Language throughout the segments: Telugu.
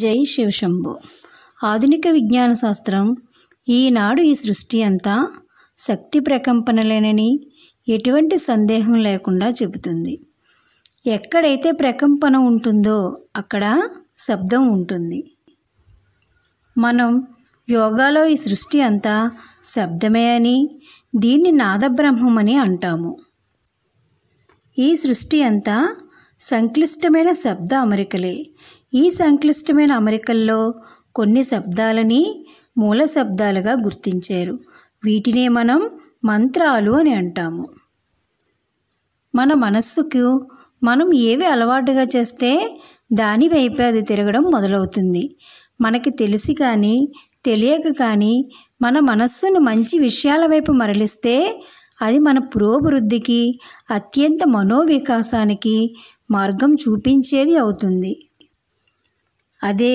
జై శివశంభు ఆధునిక విజ్ఞాన శాస్త్రం ఈనాడు ఈ సృష్టి అంతా శక్తి ప్రకంపనలేనని ఎటువంటి సందేహం లేకుండా చెబుతుంది ఎక్కడైతే ప్రకంపన ఉంటుందో అక్కడ శబ్దం ఉంటుంది మనం యోగాలో ఈ సృష్టి అంతా శబ్దమే అని దీన్ని నాదబ్రహ్మమని అంటాము ఈ సృష్టి అంతా సంక్లిష్టమైన శబ్ద అమరికలే ఈ సంక్లిష్టమైన అమరికల్లో కొన్ని శబ్దాలని మూల శబ్దాలుగా గుర్తించారు వీటినే మనం మంత్రాలు అని అంటాము మన మనస్సుకు మనం ఏవి అలవాటుగా చేస్తే దాని వైపే అది తిరగడం మొదలవుతుంది మనకి తెలిసి కానీ తెలియక కానీ మన మనస్సును మంచి విషయాల వైపు మరలిస్తే అది మన పురోభివృద్ధికి అత్యంత మనోవికాసానికి మార్గం చూపించేది అవుతుంది అదే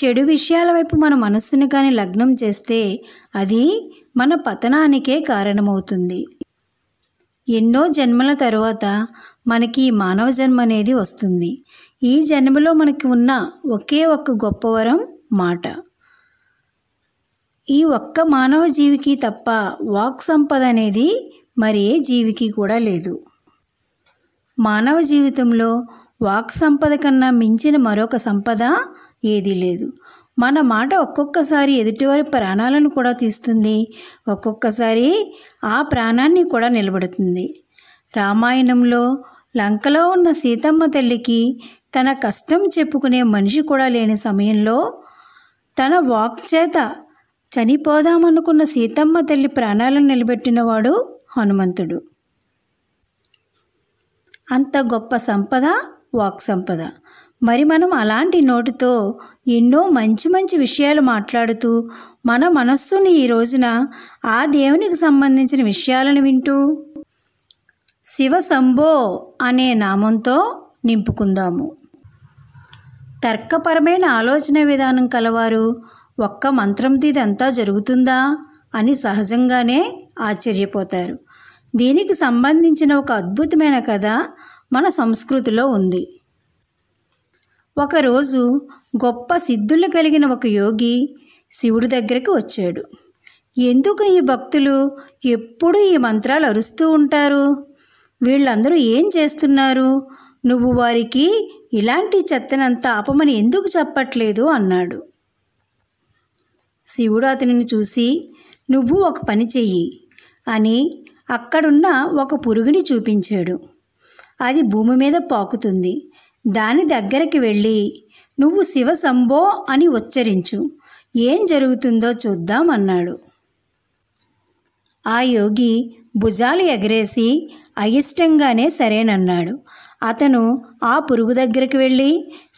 చెడు విషయాల వైపు మన మనస్సును కానీ లగ్నం చేస్తే అది మన పతనానికే కారణమవుతుంది ఎన్నో జన్మల తరువాత మనకి మానవ జన్మ అనేది వస్తుంది ఈ జన్మలో మనకి ఉన్న ఒకే ఒక్క గొప్ప వరం మాట ఈ ఒక్క మానవ జీవికి తప్ప వాక్ సంపద అనేది మరి ఏ జీవికి కూడా లేదు మానవ జీవితంలో వాక్ సంపద కన్నా మించిన మరొక సంపద ఏదీ లేదు మన మాట ఒక్కొక్కసారి ఎదుటివారి ప్రాణాలను కూడా తీస్తుంది ఒక్కొక్కసారి ఆ ప్రాణాన్ని కూడా నిలబెడుతుంది రామాయణంలో లంకలో ఉన్న సీతమ్మ తల్లికి తన కష్టం చెప్పుకునే మనిషి కూడా లేని సమయంలో తన వాక్ చేత చనిపోదామనుకున్న సీతమ్మ తల్లి ప్రాణాలను నిలబెట్టినవాడు హనుమంతుడు అంత గొప్ప సంపద వాక్ సంపద మరి మనం అలాంటి నోటితో ఎన్నో మంచి మంచి విషయాలు మాట్లాడుతూ మన మనస్సుని ఈ రోజున ఆ దేవునికి సంబంధించిన విషయాలను వింటూ శివ సంభో అనే నామంతో నింపుకుందాము తర్కపరమైన ఆలోచన విధానం కలవారు ఒక్క మంత్రంతో ఇదంతా జరుగుతుందా అని సహజంగానే ఆశ్చర్యపోతారు దీనికి సంబంధించిన ఒక అద్భుతమైన కథ మన సంస్కృతిలో ఉంది ఒకరోజు గొప్ప సిద్ధులు కలిగిన ఒక యోగి శివుడి దగ్గరికి వచ్చాడు ఎందుకు నీ భక్తులు ఎప్పుడూ ఈ మంత్రాలు అరుస్తూ ఉంటారు వీళ్ళందరూ ఏం చేస్తున్నారు నువ్వు వారికి ఇలాంటి చెత్తనంత ఆపమని ఎందుకు చెప్పట్లేదు అన్నాడు శివుడు అతనిని చూసి నువ్వు ఒక పని చెయ్యి అని అక్కడున్న ఒక పురుగుని చూపించాడు అది భూమి మీద పాకుతుంది దాని దగ్గరికి వెళ్ళి నువ్వు శివశంభో అని ఉచ్చరించు ఏం జరుగుతుందో చూద్దామన్నాడు ఆ యోగి భుజాలు ఎగరేసి అయిష్టంగానే సరేనన్నాడు అతను ఆ పురుగు దగ్గరికి వెళ్ళి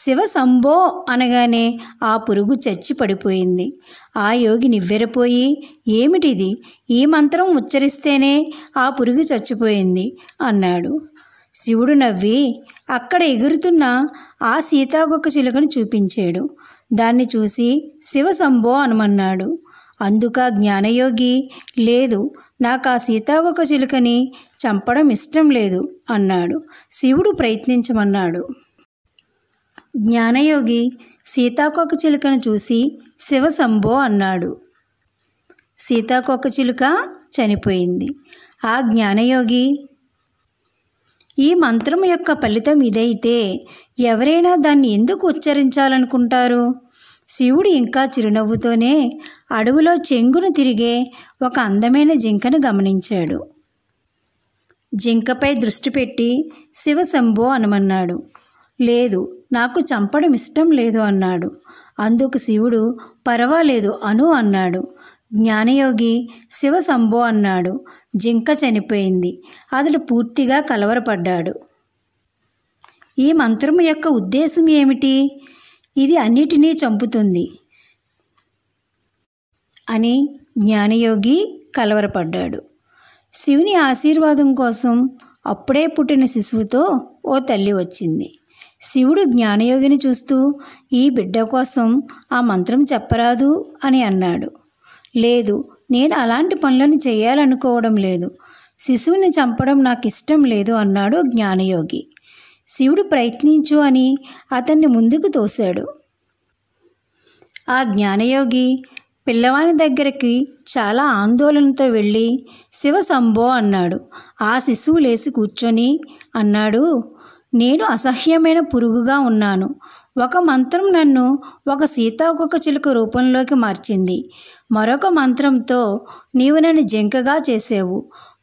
శివ సంభో అనగానే ఆ పురుగు చచ్చి పడిపోయింది ఆ యోగి నివ్వెరపోయి ఏమిటిది ఈ మంత్రం ఉచ్చరిస్తేనే ఆ పురుగు చచ్చిపోయింది అన్నాడు శివుడు నవ్వి అక్కడ ఎగురుతున్న ఆ సీతాకొక చిలుకను చూపించాడు దాన్ని చూసి శివ సంభో అనమన్నాడు అందుక జ్ఞానయోగి లేదు నాకు ఆ సీతాకొక చిలుకని చంపడం ఇష్టం లేదు అన్నాడు శివుడు ప్రయత్నించమన్నాడు జ్ఞానయోగి సీతాకొక చిలుకను చూసి శివశంభో అన్నాడు సీతాకొక చిలుక చనిపోయింది ఆ జ్ఞానయోగి ఈ మంత్రం యొక్క ఫలితం ఇదైతే ఎవరైనా దాన్ని ఎందుకు ఉచ్చరించాలనుకుంటారు శివుడు ఇంకా చిరునవ్వుతోనే అడవిలో చెంగును తిరిగే ఒక అందమైన జింకను గమనించాడు జింకపై దృష్టి పెట్టి శివశంభో అనమన్నాడు లేదు నాకు చంపడం ఇష్టం లేదు అన్నాడు అందుకు శివుడు పర్వాలేదు అను అన్నాడు జ్ఞానయోగి శివశంభో అన్నాడు జింక చనిపోయింది అతడు పూర్తిగా కలవరపడ్డాడు ఈ మంత్రం యొక్క ఉద్దేశం ఏమిటి ఇది అన్నిటినీ చంపుతుంది అని జ్ఞానయోగి కలవరపడ్డాడు శివుని ఆశీర్వాదం కోసం అప్పుడే పుట్టిన శిశువుతో ఓ తల్లి వచ్చింది శివుడు జ్ఞానయోగిని చూస్తూ ఈ బిడ్డ కోసం ఆ మంత్రం చెప్పరాదు అని అన్నాడు లేదు నేను అలాంటి పనులను చేయాలనుకోవడం లేదు శిశువుని చంపడం నాకు ఇష్టం లేదు అన్నాడు జ్ఞానయోగి శివుడు ప్రయత్నించు అని అతన్ని ముందుకు తోశాడు ఆ జ్ఞానయోగి పిల్లవాని దగ్గరికి చాలా ఆందోళనతో వెళ్ళి శివ సంభో అన్నాడు ఆ శిశువు లేచి కూర్చొని అన్నాడు నేను అసహ్యమైన పురుగుగా ఉన్నాను ఒక మంత్రం నన్ను ఒక సీతాకొక చిలుక రూపంలోకి మార్చింది మరొక మంత్రంతో నీవు నన్ను జింకగా చేసావు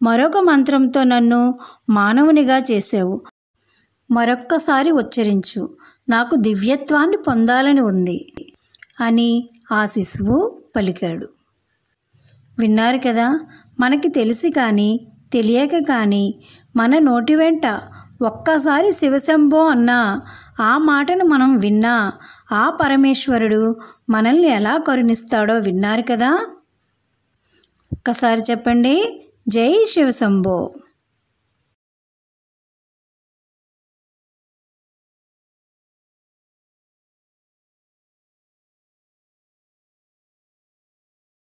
మరొక మంత్రంతో నన్ను మానవునిగా చేసావు మరొక్కసారి ఉచ్చరించు నాకు దివ్యత్వాన్ని పొందాలని ఉంది అని ఆ శిశువు పలికాడు విన్నారు కదా మనకి తెలిసి కానీ తెలియక కానీ మన నోటి వెంట ఒక్కసారి శివశంభో అన్నా ఆ మాటను మనం విన్నా ఆ పరమేశ్వరుడు మనల్ని ఎలా కరుణిస్తాడో విన్నారు కదా ఒక్కసారి చెప్పండి జై శివశంభో